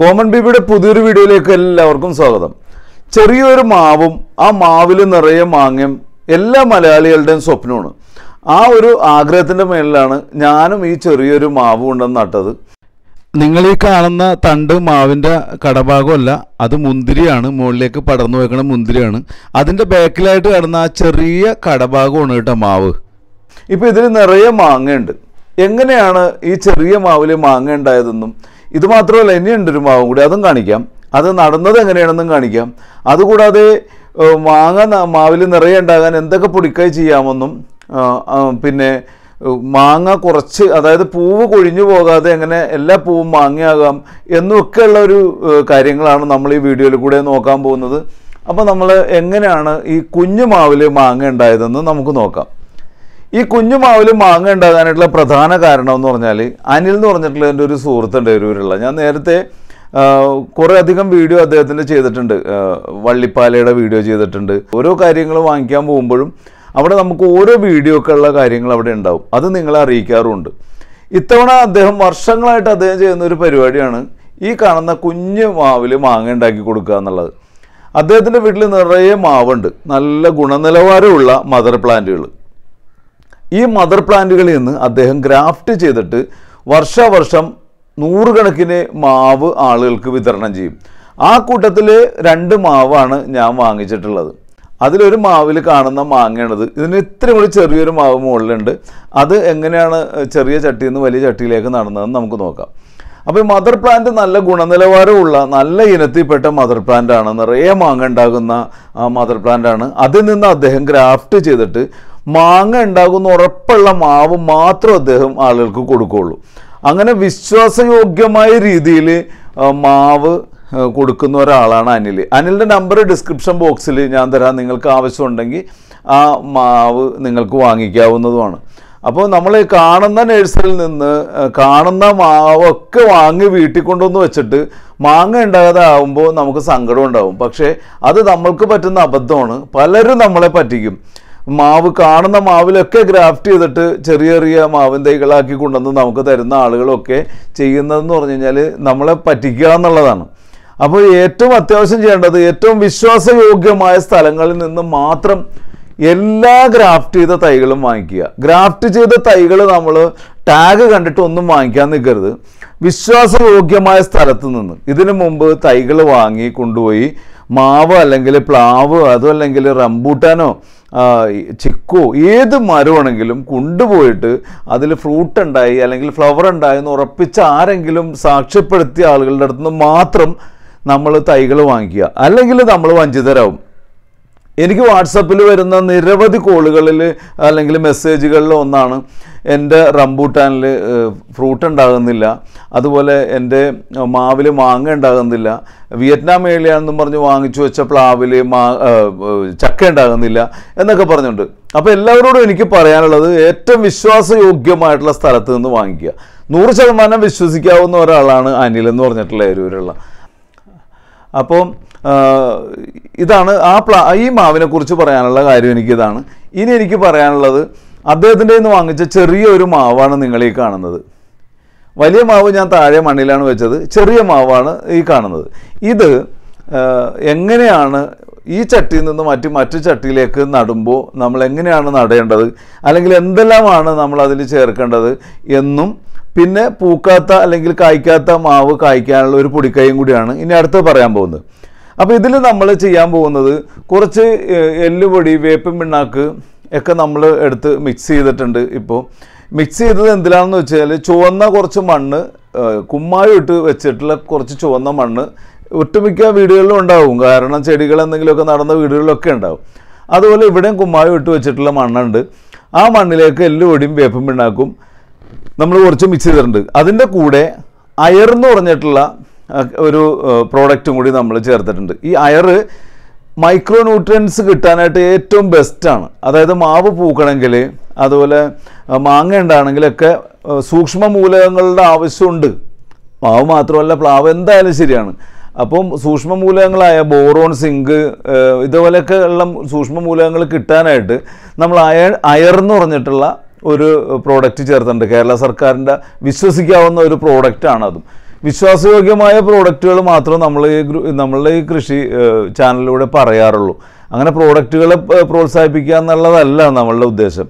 common ബീബിയുടെ പുതിയൊരു വീഡിയോയിലേക്ക് എല്ലാവർക്കും സ്വാഗതം ചെറിയൊരു മാവും ആ മാവിൽ നിറയെ മാങ്ങയും എല്ലാ മലയാളികളുടെയും സ്വപ്നമാണ് ആ ഒരു ആഗ്രഹത്തിൻ്റെ മേലിലാണ് ഞാനും ഈ ചെറിയൊരു മാവ് കൊണ്ടുവന്ന് നട്ടത് നിങ്ങൾ ഈ കാണുന്ന തണ്ട് മാവിൻ്റെ കടഭാഗമല്ല അത് മുന്തിരിയാണ് മുകളിലേക്ക് പടർന്നു വെക്കണ മുന്തിരിയാണ് അതിൻ്റെ ബാക്കിലായിട്ട് കാണുന്ന ആ ചെറിയ കടഭാഗമാണ് കേട്ടോ മാവ് ഇപ്പോൾ ഇതിൽ നിറയെ മാങ്ങയുണ്ട് എങ്ങനെയാണ് ഈ ചെറിയ മാവിൽ മാങ്ങ ഉണ്ടായതെന്നും ഇത് മാത്രമല്ല ഒരു മാവും കൂടി അതും കാണിക്കാം അത് നടന്നത് എങ്ങനെയാണെന്നും കാണിക്കാം അതുകൂടാതെ മാങ്ങ മാവിൽ നിറയെ ഉണ്ടാകാൻ എന്തൊക്കെ പൊടിക്കായി ചെയ്യാമെന്നും പിന്നെ മാങ്ങ കുറച്ച് അതായത് പൂവ് കൊഴിഞ്ഞു പോകാതെ എങ്ങനെ എല്ലാ പൂവും മാങ്ങയാകാം എന്നൊക്കെയുള്ള ഒരു കാര്യങ്ങളാണ് നമ്മൾ ഈ വീഡിയോയിൽ കൂടെ നോക്കാൻ പോകുന്നത് അപ്പോൾ നമ്മൾ എങ്ങനെയാണ് ഈ കുഞ്ഞു മാവിൽ മാങ്ങ ഉണ്ടായതെന്ന് നമുക്ക് നോക്കാം ഈ കുഞ്ഞു മാവിൽ മാങ്ങ ഉണ്ടാകാനായിട്ടുള്ള പ്രധാന കാരണം എന്ന് പറഞ്ഞാൽ അനിൽ എന്ന് പറഞ്ഞിട്ടുള്ള എൻ്റെ ഒരു സുഹൃത്തുണ്ട് ഒരുവരുള്ള ഞാൻ നേരത്തെ കുറേ അധികം വീഡിയോ അദ്ദേഹത്തിൻ്റെ ചെയ്തിട്ടുണ്ട് വള്ളിപ്പാലയുടെ വീഡിയോ ചെയ്തിട്ടുണ്ട് ഓരോ കാര്യങ്ങൾ വാങ്ങിക്കാൻ പോകുമ്പോഴും അവിടെ നമുക്ക് ഓരോ വീഡിയോക്കുള്ള കാര്യങ്ങൾ അവിടെ ഉണ്ടാവും അത് നിങ്ങളെ അറിയിക്കാറുമുണ്ട് ഇത്തവണ അദ്ദേഹം വർഷങ്ങളായിട്ട് അദ്ദേഹം ചെയ്യുന്ന ഒരു പരിപാടിയാണ് ഈ കാണുന്ന കുഞ്ഞു മാവിൽ മാങ്ങ ഉണ്ടാക്കി കൊടുക്കുക എന്നുള്ളത് അദ്ദേഹത്തിൻ്റെ വീട്ടിൽ നിറയെ മാവുണ്ട് നല്ല ഗുണനിലവാരമുള്ള മദർ പ്ലാന്റുകൾ ഈ മദർ പ്ലാന്റുകളിൽ നിന്ന് അദ്ദേഹം ഗ്രാഫ്റ്റ് ചെയ്തിട്ട് വർഷാവർഷം നൂറുകണക്കിന് മാവ് ആളുകൾക്ക് വിതരണം ചെയ്യും ആ കൂട്ടത്തിൽ രണ്ട് മാവാണ് ഞാൻ വാങ്ങിച്ചിട്ടുള്ളത് അതിലൊരു മാവിൽ കാണുന്ന മാങ്ങയാണിത് ഇതിന് ഇത്രയും കൂടി ചെറിയൊരു മാവ് മുകളിലുണ്ട് അത് എങ്ങനെയാണ് ചെറിയ ചട്ടിയിൽ നിന്ന് വലിയ ചട്ടിയിലേക്ക് നടന്നതെന്ന് നമുക്ക് നോക്കാം അപ്പോൾ മദർ പ്ലാന്റ് നല്ല ഗുണനിലവാരമുള്ള നല്ല ഇനത്തിൽപ്പെട്ട മദർ പ്ലാന്റ് ആണ് നിറയെ മാങ്ങ ഉണ്ടാകുന്ന മദർ പ്ലാന്റ് ആണ് അതിൽ നിന്ന് അദ്ദേഹം ഗ്രാഫ്റ്റ് ചെയ്തിട്ട് മാങ്ങ ഉണ്ടാകുന്ന ഉറപ്പുള്ള മാവ് മാത്രം അദ്ദേഹം ആളുകൾക്ക് കൊടുക്കുകയുള്ളൂ അങ്ങനെ വിശ്വാസയോഗ്യമായ രീതിയിൽ മാവ് കൊടുക്കുന്ന ഒരാളാണ് അനിൽ അനിലിൻ്റെ നമ്പർ ഡിസ്ക്രിപ്ഷൻ ബോക്സിൽ ഞാൻ തരാം നിങ്ങൾക്ക് ആവശ്യമുണ്ടെങ്കിൽ ആ മാവ് നിങ്ങൾക്ക് വാങ്ങിക്കാവുന്നതുമാണ് അപ്പോൾ നമ്മൾ കാണുന്ന നേഴ്സറിൽ നിന്ന് കാണുന്ന മാവൊക്കെ വാങ്ങി വീട്ടിൽ കൊണ്ടുവന്ന് വെച്ചിട്ട് മാങ്ങ ഉണ്ടാകാതാവുമ്പോൾ നമുക്ക് സങ്കടം ഉണ്ടാകും പക്ഷേ അത് നമ്മൾക്ക് പറ്റുന്ന അബദ്ധമാണ് പലരും നമ്മളെ പറ്റിക്കും മാവ് കാണുന്ന മാവിലൊക്കെ ഗ്രാഫ്റ്റ് ചെയ്തിട്ട് ചെറിയ ചെറിയ മാവിൻ തൈകളാക്കി കൊണ്ടുവന്ന് നമുക്ക് തരുന്ന ആളുകളൊക്കെ ചെയ്യുന്നതെന്ന് പറഞ്ഞു കഴിഞ്ഞാൽ നമ്മളെ പറ്റിക്കുക എന്നുള്ളതാണ് അപ്പോൾ ഏറ്റവും അത്യാവശ്യം ചെയ്യേണ്ടത് ഏറ്റവും വിശ്വാസയോഗ്യമായ സ്ഥലങ്ങളിൽ നിന്ന് മാത്രം എല്ലാ ഗ്രാഫ്റ്റ് ചെയ്ത തൈകളും വാങ്ങിക്കുക ഗ്രാഫ്റ്റ് ചെയ്ത തൈകൾ നമ്മൾ ടാഗ് കണ്ടിട്ട് ഒന്നും വാങ്ങിക്കാൻ നിൽക്കരുത് വിശ്വാസയോഗ്യമായ സ്ഥലത്ത് നിന്ന് ഇതിനു മുമ്പ് തൈകൾ വാങ്ങി കൊണ്ടുപോയി മാവ് അല്ലെങ്കിൽ പ്ലാവ് അതും അല്ലെങ്കിൽ റംബൂട്ടാനോ ചിക്കോ ഏത് മരമാണെങ്കിലും കൊണ്ടുപോയിട്ട് അതിൽ ഫ്രൂട്ട് ഉണ്ടായി അല്ലെങ്കിൽ ഫ്ലവർ ഉണ്ടായി എന്ന് ഉറപ്പിച്ച ആരെങ്കിലും സാക്ഷ്യപ്പെടുത്തിയ ആളുകളുടെ അടുത്ത് നിന്ന് മാത്രം നമ്മൾ തൈകൾ വാങ്ങിക്കുക അല്ലെങ്കിൽ നമ്മൾ വഞ്ചിതരാകും എനിക്ക് വാട്സപ്പിൽ വരുന്ന നിരവധി കോളുകളിൽ അല്ലെങ്കിൽ മെസ്സേജുകളിൽ ഒന്നാണ് എൻ്റെ റംബൂട്ടാനിൽ ഫ്രൂട്ട് ഉണ്ടാകുന്നില്ല അതുപോലെ എൻ്റെ മാവിൽ മാങ്ങ ഉണ്ടാകുന്നില്ല വിയറ്റ്നാം ഏളിയാണെന്നും പറഞ്ഞ് വാങ്ങിച്ചു വെച്ച പ്ലാവിൽ മാ ചക്ക ഉണ്ടാകുന്നില്ല എന്നൊക്കെ പറഞ്ഞുണ്ട് അപ്പോൾ എല്ലാവരോടും എനിക്ക് പറയാനുള്ളത് ഏറ്റവും വിശ്വാസയോഗ്യമായിട്ടുള്ള സ്ഥലത്ത് നിന്ന് വാങ്ങിക്കുക നൂറ് ശതമാനം വിശ്വസിക്കാവുന്ന ഒരാളാണ് അനിൽ എന്ന് പറഞ്ഞിട്ടുള്ള എരൂരുള്ള അപ്പോൾ ഇതാണ് ആ പ്ലാ ഈ മാവിനെ കുറിച്ച് പറയാനുള്ള കാര്യം എനിക്കിതാണ് ഇനി എനിക്ക് പറയാനുള്ളത് അദ്ദേഹത്തിൻ്റെ നിന്ന് വാങ്ങിച്ച ചെറിയൊരു മാവാണ് നിങ്ങൾ ഈ കാണുന്നത് വലിയ മാവ് ഞാൻ താഴെ മണ്ണിലാണ് വെച്ചത് ചെറിയ മാവാണ് ഈ കാണുന്നത് ഇത് എങ്ങനെയാണ് ഈ ചട്ടിയിൽ നിന്ന് മറ്റ് മറ്റു ചട്ടിയിലേക്ക് നടുമ്പോൾ നമ്മൾ എങ്ങനെയാണ് നടേണ്ടത് അല്ലെങ്കിൽ എന്തെല്ലാമാണ് നമ്മൾ അതിൽ ചേർക്കേണ്ടത് എന്നും പിന്നെ പൂക്കാത്ത അല്ലെങ്കിൽ കായ്ക്കാത്ത മാവ് കായ്ക്കാനുള്ള ഒരു പൊടിക്കൈയും കൂടിയാണ് ഇനി അടുത്ത് പറയാൻ പോകുന്നത് അപ്പോൾ ഇതിൽ നമ്മൾ ചെയ്യാൻ പോകുന്നത് കുറച്ച് എല്ലുപൊടി വേപ്പും പിണ്ണാക്ക് ഒക്കെ നമ്മൾ എടുത്ത് മിക്സ് ചെയ്തിട്ടുണ്ട് ഇപ്പോൾ മിക്സ് ചെയ്തത് എന്തിനാണെന്ന് വെച്ചാൽ ചുവന്ന കുറച്ച് മണ്ണ് കുമ്മായം ഇട്ട് വെച്ചിട്ടുള്ള കുറച്ച് ചുവന്ന മണ്ണ് ഒട്ടുമിക്ക വീടുകളിലും ഉണ്ടാവും കാരണം ചെടികൾ എന്തെങ്കിലുമൊക്കെ നടന്ന വീടുകളിലൊക്കെ ഉണ്ടാവും അതുപോലെ ഇവിടെയും കുമ്മായം ഇട്ട് വെച്ചിട്ടുള്ള മണ്ണുണ്ട് ആ മണ്ണിലേക്ക് എല്ലുപൊടിയും വേപ്പും പിണ്ണാക്കും നമ്മൾ കുറച്ച് മിക്സ് ചെയ്തിട്ടുണ്ട് അതിൻ്റെ കൂടെ അയർ എന്ന് പറഞ്ഞിട്ടുള്ള ഒരു പ്രോഡക്റ്റും കൂടി നമ്മൾ ചേർത്തിട്ടുണ്ട് ഈ അയർ മൈക്രോ ന്യൂട്രിയൻസ് കിട്ടാനായിട്ട് ഏറ്റവും ബെസ്റ്റാണ് അതായത് മാവ് പൂക്കണമെങ്കിൽ അതുപോലെ മാങ്ങ ഉണ്ടാണെങ്കിലൊക്കെ സൂക്ഷ്മ മൂലകങ്ങളുടെ ആവശ്യമുണ്ട് മാവ് മാത്രമല്ല പ്ലാവ് എന്തായാലും ശരിയാണ് അപ്പം സൂക്ഷ്മ മൂലകങ്ങളായ ബോറോൺ സിങ്ക് ഇതുപോലെയൊക്കെ ഉള്ള സൂക്ഷ്മ മൂലകങ്ങൾ കിട്ടാനായിട്ട് നമ്മൾ അയർ എന്ന് പറഞ്ഞിട്ടുള്ള ഒരു പ്രോഡക്റ്റ് ചേർത്തിട്ടുണ്ട് കേരള സർക്കാരിൻ്റെ വിശ്വസിക്കാവുന്ന ഒരു പ്രോഡക്റ്റാണ് അതും വിശ്വാസയോഗ്യമായ പ്രോഡക്റ്റുകൾ മാത്രം നമ്മൾ ഈ നമ്മളുടെ ഈ കൃഷി ചാനലിലൂടെ പറയാറുള്ളൂ അങ്ങനെ പ്രോഡക്റ്റുകളെ പ്രോത്സാഹിപ്പിക്കുക എന്നുള്ളതല്ല നമ്മളുടെ ഉദ്ദേശം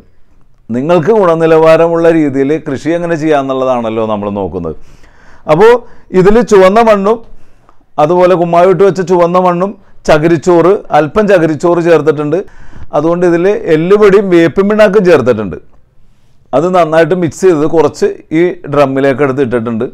നിങ്ങൾക്ക് ഗുണനിലവാരമുള്ള രീതിയിൽ കൃഷി എങ്ങനെ ചെയ്യാമെന്നുള്ളതാണല്ലോ നമ്മൾ നോക്കുന്നത് അപ്പോൾ ഇതിൽ ചുവന്ന മണ്ണും അതുപോലെ കുമ്മായിട്ട് വെച്ച ചുവന്ന മണ്ണും ചകിരിച്ചോറ് അല്പം ചകിരിച്ചോറ് ചേർത്തിട്ടുണ്ട് അതുകൊണ്ട് ഇതിൽ എല്ലുപൊടിയും വേപ്പിൻ പിണ്ണാക്കും ചേർത്തിട്ടുണ്ട് അത് നന്നായിട്ട് മിക്സ് ചെയ്തത് കുറച്ച് ഈ ഡ്രമ്മിലേക്ക് എടുത്ത് ഇട്ടിട്ടുണ്ട്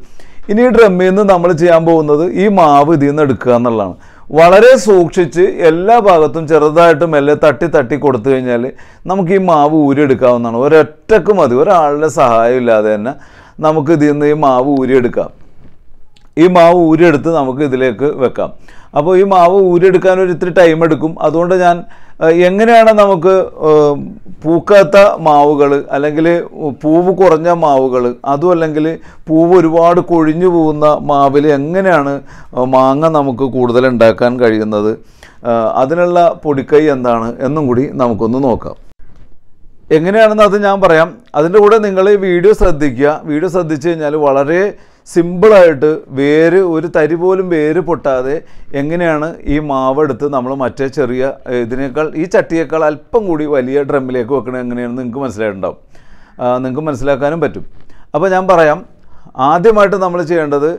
ഇനി ഈ ഡ്രമ്മിൽ നിന്ന് നമ്മൾ ചെയ്യാൻ പോകുന്നത് ഈ മാവ് ഇതിൽ നിന്ന് എടുക്കുക എന്നുള്ളതാണ് വളരെ സൂക്ഷിച്ച് എല്ലാ ഭാഗത്തും ചെറുതായിട്ട് മെല്ലെ തട്ടി തട്ടി കൊടുത്തു കഴിഞ്ഞാൽ നമുക്ക് ഈ മാവ് ഊരിയെടുക്കാവുന്നതാണ് ഒരൊറ്റക്ക് മതി ഒരാളുടെ സഹായം ഇല്ലാതെ തന്നെ നമുക്ക് ഇതിൽ നിന്ന് ഈ മാവ് ഊരിയെടുക്കാം ഈ മാവ് ഊരിയെടുത്ത് നമുക്ക് ഇതിലേക്ക് വെക്കാം അപ്പോൾ ഈ മാവ് ഊരിയെടുക്കാൻ ഒരു ഇത്തിരി ടൈം എടുക്കും അതുകൊണ്ട് ഞാൻ എങ്ങനെയാണ് നമുക്ക് പൂക്കാത്ത മാവുകൾ അല്ലെങ്കിൽ പൂവ് കുറഞ്ഞ മാവുകൾ അതും അല്ലെങ്കിൽ പൂവ് ഒരുപാട് കൊഴിഞ്ഞു പോകുന്ന മാവിൽ എങ്ങനെയാണ് മാങ്ങ നമുക്ക് കൂടുതൽ ഉണ്ടാക്കാൻ കഴിയുന്നത് അതിനുള്ള പൊടിക്കൈ എന്താണ് എന്നും കൂടി നമുക്കൊന്ന് നോക്കാം എങ്ങനെയാണെന്ന് അത് ഞാൻ പറയാം അതിൻ്റെ കൂടെ നിങ്ങൾ വീഡിയോ ശ്രദ്ധിക്കുക വീഡിയോ ശ്രദ്ധിച്ചു കഴിഞ്ഞാൽ വളരെ സിമ്പിളായിട്ട് വേര് ഒരു തരി പോലും വേര് പൊട്ടാതെ എങ്ങനെയാണ് ഈ മാവ് എടുത്ത് നമ്മൾ മറ്റേ ചെറിയ ഇതിനേക്കാൾ ഈ ചട്ടിയേക്കാൾ അല്പം കൂടി വലിയ ഡ്രമ്മിലേക്ക് വെക്കണത് എങ്ങനെയാണെന്ന് നിങ്ങൾക്ക് മനസ്സിലായിട്ടുണ്ടാവും നിങ്ങൾക്ക് മനസ്സിലാക്കാനും പറ്റും അപ്പോൾ ഞാൻ പറയാം ആദ്യമായിട്ട് നമ്മൾ ചെയ്യേണ്ടത്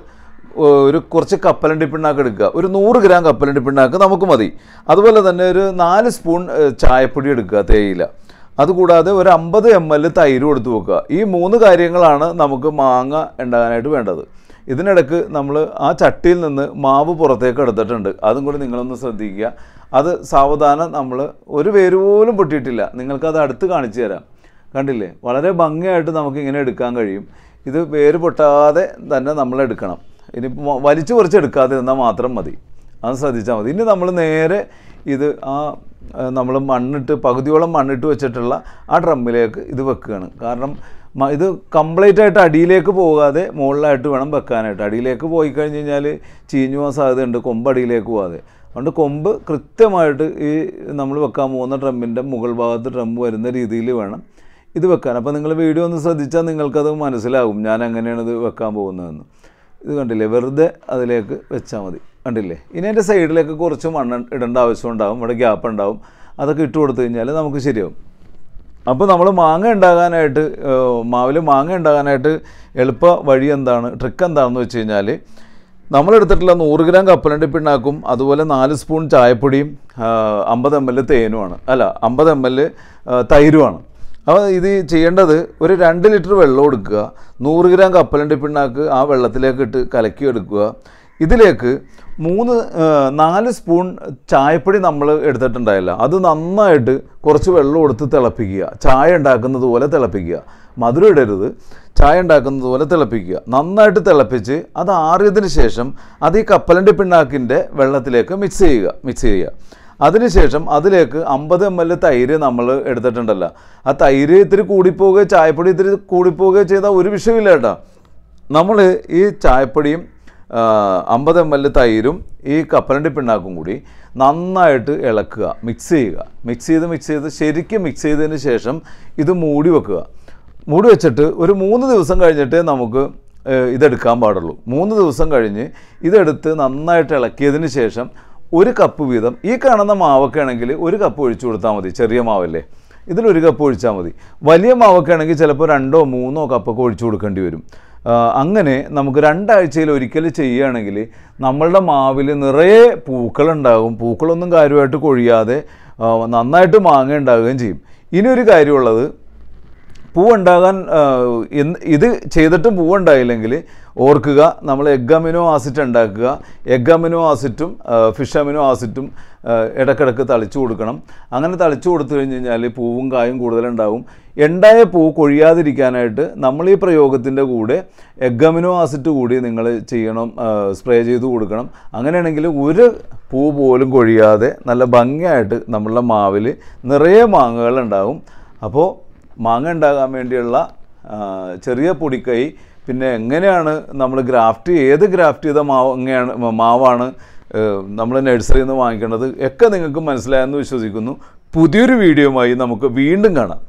ഒരു കുറച്ച് കപ്പലണ്ടി പിണ്ണാക്ക് എടുക്കുക ഒരു നൂറ് ഗ്രാം കപ്പലണ്ടി പിണ്ണാക്ക് നമുക്ക് മതി അതുപോലെ തന്നെ ഒരു നാല് സ്പൂൺ ചായപ്പൊടി എടുക്കുക തേയില അതുകൂടാതെ ഒരു അമ്പത് എം എൽ തൈര് കൊടുത്തു വെക്കുക ഈ മൂന്ന് കാര്യങ്ങളാണ് നമുക്ക് മാങ്ങ ഉണ്ടാകാനായിട്ട് വേണ്ടത് ഇതിനിടക്ക് നമ്മൾ ആ ചട്ടിയിൽ നിന്ന് മാവ് പുറത്തേക്ക് എടുത്തിട്ടുണ്ട് അതും കൂടി നിങ്ങളൊന്ന് ശ്രദ്ധിക്കുക അത് സാവധാനം നമ്മൾ ഒരു പേര് പോലും പൊട്ടിയിട്ടില്ല നിങ്ങൾക്കത് അടുത്ത് കാണിച്ചു തരാം കണ്ടില്ലേ വളരെ ഭംഗിയായിട്ട് നമുക്കിങ്ങനെ എടുക്കാൻ കഴിയും ഇത് വേര് പൊട്ടാതെ തന്നെ നമ്മൾ എടുക്കണം ഇനി വലിച്ചു കുറച്ച് എടുക്കാതിരുന്നാൽ മാത്രം മതി അത് ശ്രദ്ധിച്ചാൽ മതി ഇനി നമ്മൾ നേരെ ഇത് ആ നമ്മൾ മണ്ണിട്ട് പകുതിയോളം മണ്ണിട്ട് വെച്ചിട്ടുള്ള ആ ഡ്രമ്മിലേക്ക് ഇത് വെക്കുകയാണ് കാരണം ഇത് കംപ്ലീറ്റ് ആയിട്ട് അടിയിലേക്ക് പോകാതെ മുകളിലായിട്ട് വേണം വെക്കാനായിട്ട് അടിയിലേക്ക് പോയി കഴിഞ്ഞ് കഴിഞ്ഞാൽ ചീഞ്ഞു പോകാൻ സാധ്യതയുണ്ട് കൊമ്പ് അടിയിലേക്ക് പോകാതെ അതുകൊണ്ട് കൊമ്പ് കൃത്യമായിട്ട് ഈ നമ്മൾ വെക്കാൻ പോകുന്ന ഡ്രമ്മിൻ്റെ മുകൾ ഭാഗത്ത് ഡ്രം വരുന്ന രീതിയിൽ വേണം ഇത് വെക്കാൻ അപ്പോൾ നിങ്ങൾ വീഡിയോ ഒന്ന് ശ്രദ്ധിച്ചാൽ നിങ്ങൾക്കത് മനസ്സിലാകും ഞാൻ എങ്ങനെയാണ് ഇത് വെക്കാൻ പോകുന്നതെന്ന് ഇത് കണ്ടില്ലേ വെറുതെ അതിലേക്ക് വെച്ചാൽ മതി കണ്ടില്ലേ ഇനി എൻ്റെ സൈഡിലേക്ക് കുറച്ച് മണ്ണ് ഇടേണ്ട ഉണ്ടാവും ഇവിടെ ഗ്യാപ്പ് ഉണ്ടാവും അതൊക്കെ ഇട്ട് കൊടുത്തു കഴിഞ്ഞാൽ നമുക്ക് ശരിയാവും അപ്പോൾ നമ്മൾ മാങ്ങ ഉണ്ടാകാനായിട്ട് മാവിൽ മാങ്ങ ഉണ്ടാകാനായിട്ട് എളുപ്പ വഴി എന്താണ് ട്രിക്ക് എന്താണെന്ന് വെച്ച് കഴിഞ്ഞാൽ നമ്മളെടുത്തിട്ടുള്ള നൂറ് ഗ്രാം കപ്പലണ്ടി പിണ്ണാക്കും അതുപോലെ നാല് സ്പൂൺ ചായപ്പൊടിയും അമ്പത് എം എൽ തേനുമാണ് അല്ല അമ്പത് എം എൽ തൈരുമാണ് അപ്പോൾ ഇത് ചെയ്യേണ്ടത് ഒരു രണ്ട് ലിറ്റർ വെള്ളം എടുക്കുക നൂറ് ഗ്രാം കപ്പലണ്ടി പിണ്ണാക്ക് ആ വെള്ളത്തിലേക്ക് ഇട്ട് കലക്കി എടുക്കുക ഇതിലേക്ക് മൂന്ന് നാല് സ്പൂൺ ചായപ്പൊടി നമ്മൾ എടുത്തിട്ടുണ്ടായില്ല അത് നന്നായിട്ട് കുറച്ച് വെള്ളം കൊടുത്ത് തിളപ്പിക്കുക ചായ ഉണ്ടാക്കുന്നത് പോലെ തിളപ്പിക്കുക മധുരം ഇടരുത് ചായ ഉണ്ടാക്കുന്നത് പോലെ തിളപ്പിക്കുക നന്നായിട്ട് തിളപ്പിച്ച് അത് ആറിയതിന് ശേഷം അത് ഈ കപ്പലൻ്റെ പിണ്ണാക്കിൻ്റെ വെള്ളത്തിലേക്ക് മിക്സ് ചെയ്യുക മിക്സ് ചെയ്യുക അതിനുശേഷം അതിലേക്ക് അമ്പത് എം എൽ തൈര് നമ്മൾ എടുത്തിട്ടുണ്ടല്ലോ ആ തൈര് ഇത്തിരി കൂടിപ്പോവുകയോ ചായപ്പൊടി ഇത്തിരി കൂടിപ്പോവുകയോ ചെയ്താൽ ഒരു വിഷയമില്ല കേട്ടോ നമ്മൾ ഈ ചായപ്പൊടിയും അമ്പത് എം എൽ തൈരും ഈ കപ്പലണ്ടി പിണ്ണാക്കും കൂടി നന്നായിട്ട് ഇളക്കുക മിക്സ് ചെയ്യുക മിക്സ് ചെയ്ത് മിക്സ് ചെയ്ത് ശരിക്കും മിക്സ് ചെയ്തതിന് ശേഷം ഇത് മൂടി വെക്കുക മൂടി വെച്ചിട്ട് ഒരു മൂന്ന് ദിവസം കഴിഞ്ഞിട്ടേ നമുക്ക് ഇതെടുക്കാൻ പാടുള്ളൂ മൂന്ന് ദിവസം കഴിഞ്ഞ് ഇതെടുത്ത് നന്നായിട്ട് ഇളക്കിയതിന് ശേഷം ഒരു കപ്പ് വീതം ഈ കാണുന്ന മാവൊക്കെ ആണെങ്കിൽ ഒരു കപ്പ് ഒഴിച്ചു കൊടുത്താൽ മതി ചെറിയ മാവല്ലേ ഇതിലൊരു കപ്പ് ഒഴിച്ചാൽ മതി വലിയ മാവൊക്കെ ആണെങ്കിൽ ചിലപ്പോൾ രണ്ടോ മൂന്നോ കപ്പൊക്കെ ഒഴിച്ചു കൊടുക്കേണ്ടി വരും അങ്ങനെ നമുക്ക് രണ്ടാഴ്ചയിൽ ഒരിക്കൽ ചെയ്യുകയാണെങ്കിൽ നമ്മളുടെ മാവിൽ നിറയെ പൂക്കളുണ്ടാകും പൂക്കളൊന്നും കാര്യമായിട്ട് കൊഴിയാതെ നന്നായിട്ട് മാങ്ങ ഉണ്ടാകുകയും ചെയ്യും ഇനി ഒരു കാര്യമുള്ളത് പൂവുണ്ടാകാൻ ഇത് ചെയ്തിട്ടും പൂവുണ്ടായില്ലെങ്കിൽ ഓർക്കുക നമ്മൾ എഗ് അമിനോ ആസിഡ് ഉണ്ടാക്കുക എഗ് അമിനോ ആസിഡും ഫിഷ് അമിനോ ആസിഡും ഇടക്കിടക്ക് തളിച്ചു കൊടുക്കണം അങ്ങനെ തളിച്ചു കൊടുത്തു കഴിഞ്ഞ് കഴിഞ്ഞാൽ പൂവും കായും കൂടുതലുണ്ടാവും എണ്ടായ പൂ കൊഴിയാതിരിക്കാനായിട്ട് നമ്മൾ ഈ പ്രയോഗത്തിൻ്റെ കൂടെ അമിനോ ആസിഡ് കൂടി നിങ്ങൾ ചെയ്യണം സ്പ്രേ ചെയ്ത് കൊടുക്കണം അങ്ങനെയാണെങ്കിൽ ഒരു പൂ പോലും കൊഴിയാതെ നല്ല ഭംഗിയായിട്ട് നമ്മളുടെ മാവിൽ നിറയെ മാങ്ങകൾ ഉണ്ടാവും അപ്പോൾ മാങ്ങ ഉണ്ടാകാൻ വേണ്ടിയുള്ള ചെറിയ പൊടിക്കൈ പിന്നെ എങ്ങനെയാണ് നമ്മൾ ഗ്രാഫ്റ്റ് ഏത് ഗ്രാഫ്റ്റ് ചെയ്ത എങ്ങനെയാണ് മാവാണ് നമ്മൾ നഴ്സറിയിൽ നിന്ന് വാങ്ങിക്കേണ്ടത് ഒക്കെ നിങ്ങൾക്ക് മനസ്സിലായെന്ന് വിശ്വസിക്കുന്നു പുതിയൊരു വീഡിയോയുമായി നമുക്ക് വീണ്ടും കാണാം